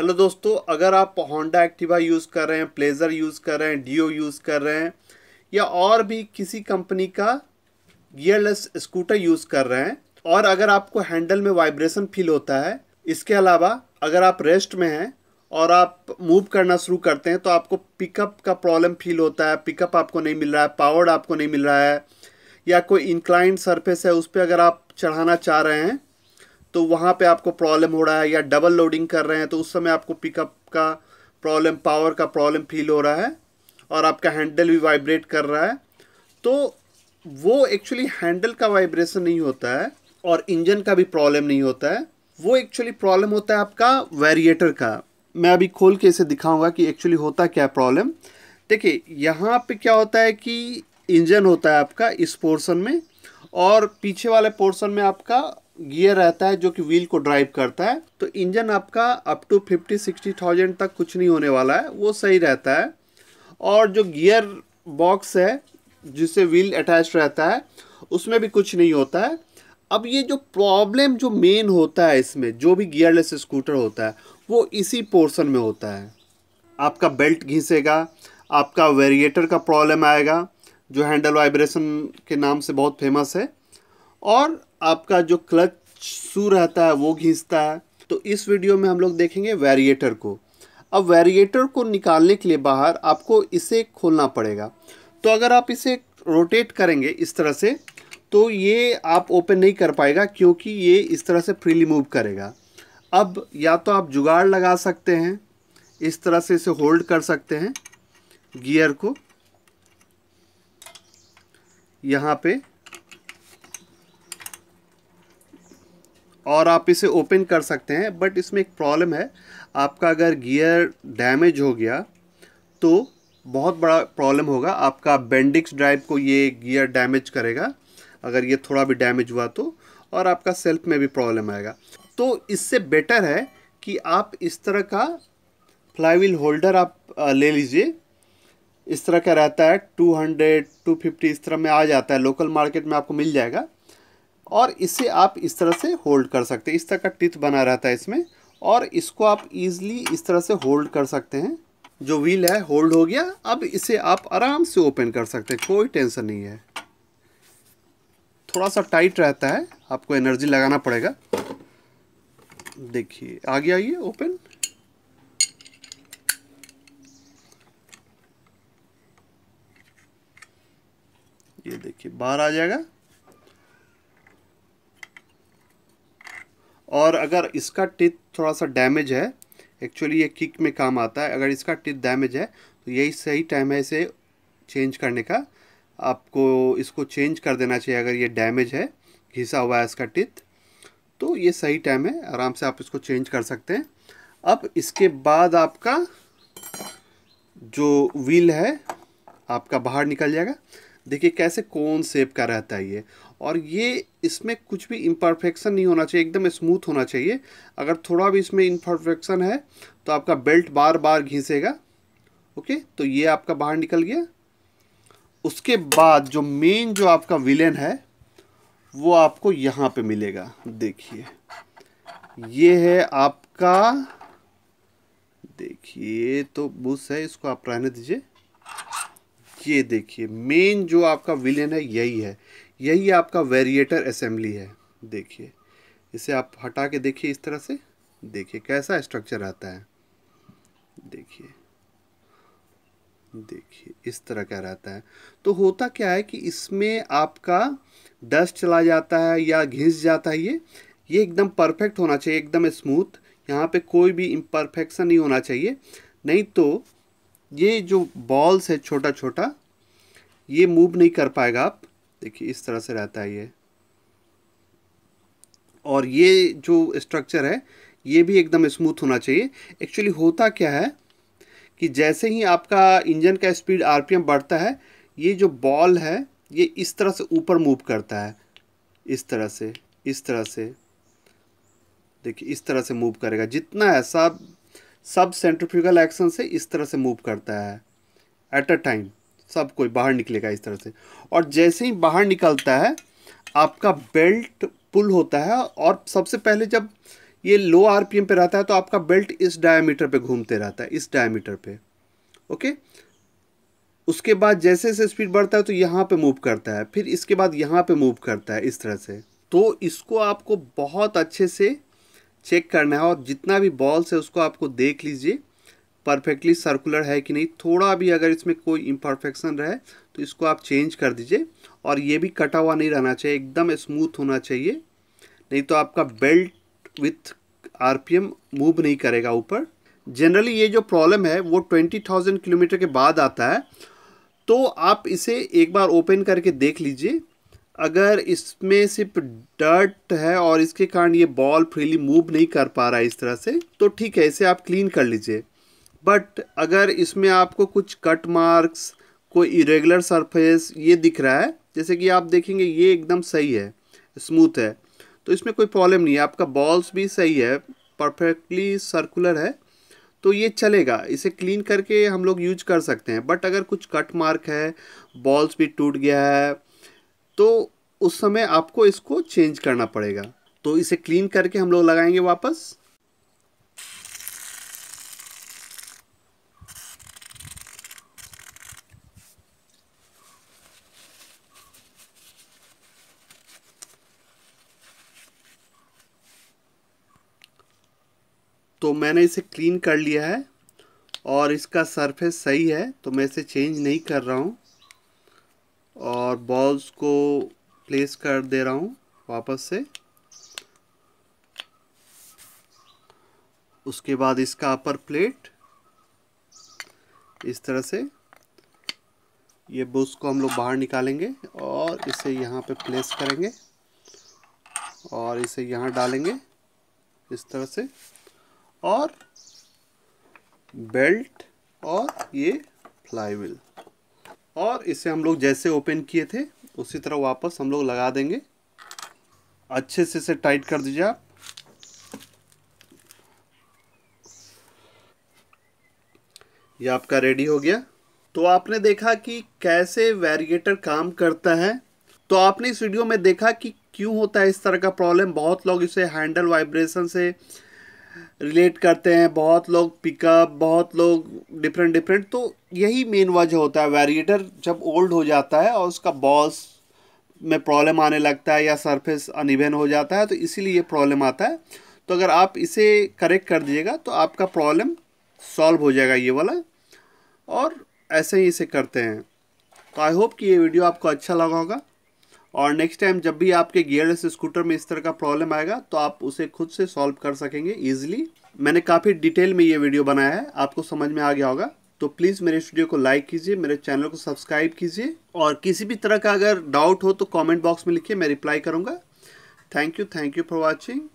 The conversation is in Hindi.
हेलो दोस्तों अगर आप होंडा एक्टिवा यूज़ कर रहे हैं प्लेजर यूज़ कर रहे हैं डीओ यूज़ कर रहे हैं या और भी किसी कंपनी का गियरलेस स्कूटर यूज़ कर रहे हैं और अगर आपको हैंडल में वाइब्रेशन फील होता है इसके अलावा अगर आप रेस्ट में हैं और आप मूव करना शुरू करते हैं तो आपको पिकअप का प्रॉब्लम फील होता है पिकअप आपको नहीं मिल रहा है पावर आपको नहीं मिल रहा है या कोई इंक्लाइंट सरफेस है उस पर अगर आप चढ़ाना चाह रहे हैं तो वहाँ पे आपको प्रॉब्लम हो रहा है या डबल लोडिंग कर रहे हैं तो उस समय आपको पिकअप का प्रॉब्लम पावर का प्रॉब्लम फील हो रहा है और आपका हैंडल भी वाइब्रेट कर रहा है तो वो एक्चुअली हैंडल का वाइब्रेशन नहीं होता है और इंजन का भी प्रॉब्लम नहीं होता है वो एक्चुअली प्रॉब्लम होता है आपका वेरिएटर का मैं अभी खोल के इसे दिखाऊंगा कि एक्चुअली होता क्या प्रॉब्लम देखिए यहाँ पे क्या होता है कि इंजन होता है आपका इस पोर्शन में और पीछे वाले पोर्शन में आपका गियर रहता है जो कि व्हील को ड्राइव करता है तो इंजन आपका up to fifty sixty thousand तक कुछ नहीं होने वाला है वो सही रहता है और जो गियर बॉक्स है जिससे व्हील अटैच रहता है उसमें भी कुछ नहीं होता है अब ये जो प्रॉब्लम जो मेन होता है इसमें जो भी गियरलेस स्कूटर होता है वो इसी पोर्सन में होता है आपका बेल्ट घिसेगा आपका वेरिएटर का प्रॉब्लम आएगा जो हैंडल वाइब्रेशन के नाम से बहुत फेमस है और आपका जो क्लच सू रहता है वो घिसता है तो इस वीडियो में हम लोग देखेंगे वेरिएटर को अब वेरिएटर को निकालने के लिए बाहर आपको इसे खोलना पड़ेगा तो अगर आप इसे रोटेट करेंगे इस तरह से तो ये आप ओपन नहीं कर पाएगा क्योंकि ये इस तरह से फ्रीली मूव करेगा अब या तो आप जुगाड़ लगा सकते हैं इस तरह से इसे होल्ड कर सकते हैं गियर को यहाँ पे और आप इसे ओपन कर सकते हैं बट इसमें एक प्रॉब्लम है आपका अगर गियर डैमेज हो गया तो बहुत बड़ा प्रॉब्लम होगा आपका बेंडिक्स ड्राइव को ये गियर डैमेज करेगा अगर ये थोड़ा भी डैमेज हुआ तो और आपका सेल्फ में भी प्रॉब्लम आएगा तो इससे बेटर है कि आप इस तरह का व्हील होल्डर आप ले लीजिए इस तरह का रहता है 200, 250 इस तरह में आ जाता है लोकल मार्केट में आपको मिल जाएगा और इसे आप इस तरह से होल्ड कर सकते हैं इस तरह का टिथ बना रहता है इसमें और इसको आप ईजली इस तरह से होल्ड कर सकते हैं जो व्हील है होल्ड हो गया अब इसे आप आराम से ओपन कर सकते हैं कोई टेंशन नहीं है थोड़ा सा टाइट रहता है आपको एनर्जी लगाना पड़ेगा देखिए आगे आइए ओपन ये देखिए बाहर आ जाएगा और अगर इसका टिथ थोड़ा सा डैमेज है एक्चुअली ये किक में काम आता है अगर इसका टिथ डैमेज है तो यही सही टाइम है इसे चेंज करने का आपको इसको चेंज कर देना चाहिए अगर ये डैमेज है घिसा हुआ है इसका टिथ तो ये सही टाइम है आराम से आप इसको चेंज कर सकते हैं अब इसके बाद आपका जो व्हील है आपका बाहर निकल जाएगा देखिए कैसे कौन सेप का रहता है ये और ये इसमें कुछ भी इम्परफेक्शन नहीं होना चाहिए एकदम स्मूथ होना चाहिए अगर थोड़ा भी इसमें इम्परफेक्शन है तो आपका बेल्ट बार बार घिसेगा ओके तो ये आपका बाहर निकल गया उसके बाद जो मेन जो आपका विलेन है वो आपको यहाँ पे मिलेगा देखिए ये है आपका देखिए तो बुश है इसको आप रहने दीजिए ये देखिए मेन जो आपका विलेन है यही है यही आपका वेरिएटर असेंबली है देखिए इसे आप हटा के देखिए इस तरह से देखिए कैसा स्ट्रक्चर आता है देखिए देखिए इस तरह का रहता है तो होता क्या है कि इसमें आपका डस्ट चला जाता है या घिस जाता है ये ये एकदम परफेक्ट होना चाहिए एकदम स्मूथ यहाँ पे कोई भी इम्परफेक्शन नहीं होना चाहिए नहीं तो ये जो बॉल्स है छोटा छोटा ये मूव नहीं कर पाएगा आप देखिए इस तरह से रहता है ये और ये जो स्ट्रक्चर है ये भी एकदम स्मूथ होना चाहिए एक्चुअली होता क्या है कि जैसे ही आपका इंजन का स्पीड आरपीएम बढ़ता है ये जो बॉल है ये इस तरह से ऊपर मूव करता है इस तरह से इस तरह से देखिए इस तरह से मूव करेगा जितना है सब सब सेंट्रिफ्यूगल एक्शन से इस तरह से मूव करता है एट अ टाइम सब कोई बाहर निकलेगा इस तरह से और जैसे ही बाहर निकलता है आपका बेल्ट पुल होता है और सबसे पहले जब ये लो आरपीएम पे रहता है तो आपका बेल्ट इस डायमीटर पे घूमते रहता है इस डायमीटर पे ओके उसके बाद जैसे जैसे स्पीड बढ़ता है तो यहाँ पे मूव करता है फिर इसके बाद यहाँ पे मूव करता है इस तरह से तो इसको आपको बहुत अच्छे से चेक करना है और जितना भी बॉल्स है उसको आपको देख लीजिए परफेक्टली सर्कुलर है कि नहीं थोड़ा भी अगर इसमें कोई इम्परफेक्शन रहे तो इसको आप चेंज कर दीजिए और ये भी कटा हुआ नहीं रहना चाहिए एकदम स्मूथ होना चाहिए नहीं तो आपका बेल्ट विथ आर मूव नहीं करेगा ऊपर जनरली ये जो प्रॉब्लम है वो ट्वेंटी थाउजेंड किलोमीटर के बाद आता है तो आप इसे एक बार ओपन करके देख लीजिए अगर इसमें सिर्फ डर्ट है और इसके कारण ये बॉल फ्रीली मूव नहीं कर पा रहा है इस तरह से तो ठीक है इसे आप क्लीन कर लीजिए बट अगर इसमें आपको कुछ कट मार्क्स कोई इरेगुलर सरफेस ये दिख रहा है जैसे कि आप देखेंगे ये एकदम सही है स्मूथ है तो इसमें कोई प्रॉब्लम नहीं है आपका बॉल्स भी सही है परफेक्टली सर्कुलर है तो ये चलेगा इसे क्लीन करके हम लोग यूज कर सकते हैं बट अगर कुछ कट मार्क है बॉल्स भी टूट गया है तो उस समय आपको इसको चेंज करना पड़ेगा तो इसे क्लीन करके हम लोग लगाएंगे वापस तो मैंने इसे क्लीन कर लिया है और इसका सरफेस सही है तो मैं इसे चेंज नहीं कर रहा हूँ और बॉल्स को प्लेस कर दे रहा हूँ वापस से उसके बाद इसका अपर प्लेट इस तरह से ये बुश को हम लोग बाहर निकालेंगे और इसे यहाँ पे प्लेस करेंगे और इसे यहाँ डालेंगे इस तरह से और बेल्ट और ये फ्लाईविल और इसे हम लोग जैसे ओपन किए थे उसी तरह वापस हम लोग लगा देंगे अच्छे से इसे टाइट कर दीजिए आप ये आपका रेडी हो गया तो आपने देखा कि कैसे वेरिएटर काम करता है तो आपने इस वीडियो में देखा कि क्यों होता है इस तरह का प्रॉब्लम बहुत लोग इसे हैंडल वाइब्रेशन से रिलेट करते हैं बहुत लोग पिकअप बहुत लोग डिफरेंट डिफरेंट तो यही मेन वजह होता है वेरिएटर जब ओल्ड हो जाता है और उसका बॉस में प्रॉब्लम आने लगता है या सरफेस अनइवन हो जाता है तो इसीलिए ये प्रॉब्लम आता है तो अगर आप इसे करेक्ट कर दिएगा तो आपका प्रॉब्लम सॉल्व हो जाएगा ये वाला और ऐसे ही इसे करते हैं तो आई होप कि ये वीडियो आपको अच्छा लगा होगा और नेक्स्ट टाइम जब भी आपके गियरलेस स्कूटर में इस तरह का प्रॉब्लम आएगा तो आप उसे खुद से सॉल्व कर सकेंगे ईजिली मैंने काफ़ी डिटेल में ये वीडियो बनाया है आपको समझ में आ गया होगा तो प्लीज़ मेरे स्टूडियो को लाइक कीजिए मेरे चैनल को सब्सक्राइब कीजिए और किसी भी तरह का अगर डाउट हो तो कमेंट बॉक्स में लिखिए मैं रिप्लाई करूँगा thank you thank you for watching